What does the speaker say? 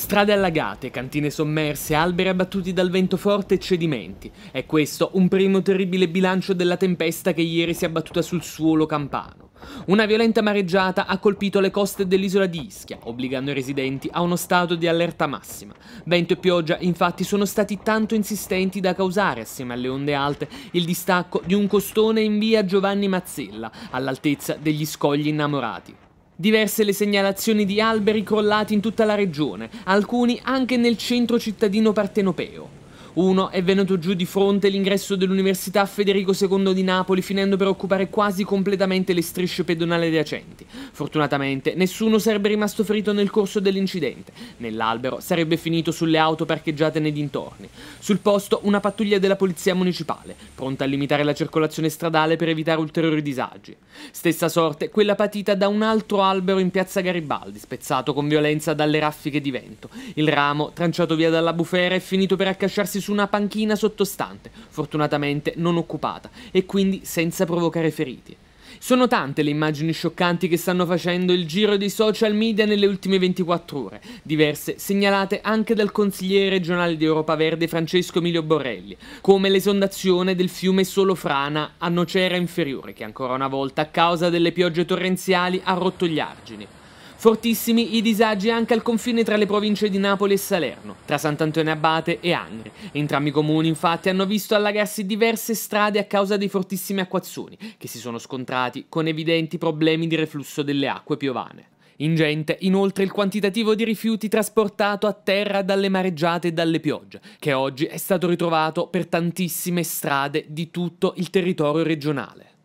Strade allagate, cantine sommerse, alberi abbattuti dal vento forte e cedimenti. È questo un primo terribile bilancio della tempesta che ieri si è abbattuta sul suolo campano. Una violenta mareggiata ha colpito le coste dell'isola di Ischia, obbligando i residenti a uno stato di allerta massima. Vento e pioggia, infatti, sono stati tanto insistenti da causare, assieme alle onde alte, il distacco di un costone in via Giovanni Mazzella, all'altezza degli scogli innamorati. Diverse le segnalazioni di alberi crollati in tutta la regione, alcuni anche nel centro cittadino partenopeo. Uno è venuto giù di fronte l'ingresso dell'Università Federico II di Napoli, finendo per occupare quasi completamente le strisce pedonali adiacenti. Fortunatamente nessuno sarebbe rimasto ferito nel corso dell'incidente. Nell'albero sarebbe finito sulle auto parcheggiate nei dintorni. Sul posto una pattuglia della polizia municipale, pronta a limitare la circolazione stradale per evitare ulteriori disagi. Stessa sorte quella patita da un altro albero in piazza Garibaldi, spezzato con violenza dalle raffiche di vento. Il ramo, tranciato via dalla bufera, è finito per accasciarsi su su una panchina sottostante, fortunatamente non occupata, e quindi senza provocare feriti. Sono tante le immagini scioccanti che stanno facendo il giro dei social media nelle ultime 24 ore, diverse segnalate anche dal consigliere regionale di Europa Verde Francesco Emilio Borrelli, come l'esondazione del fiume Solo Frana a Nocera Inferiore, che ancora una volta a causa delle piogge torrenziali ha rotto gli argini. Fortissimi i disagi anche al confine tra le province di Napoli e Salerno, tra Sant'Antonio Abate e Angri. Entrambi i comuni infatti hanno visto allagarsi diverse strade a causa dei fortissimi acquazzoni, che si sono scontrati con evidenti problemi di reflusso delle acque piovane. Ingente inoltre il quantitativo di rifiuti trasportato a terra dalle mareggiate e dalle piogge, che oggi è stato ritrovato per tantissime strade di tutto il territorio regionale.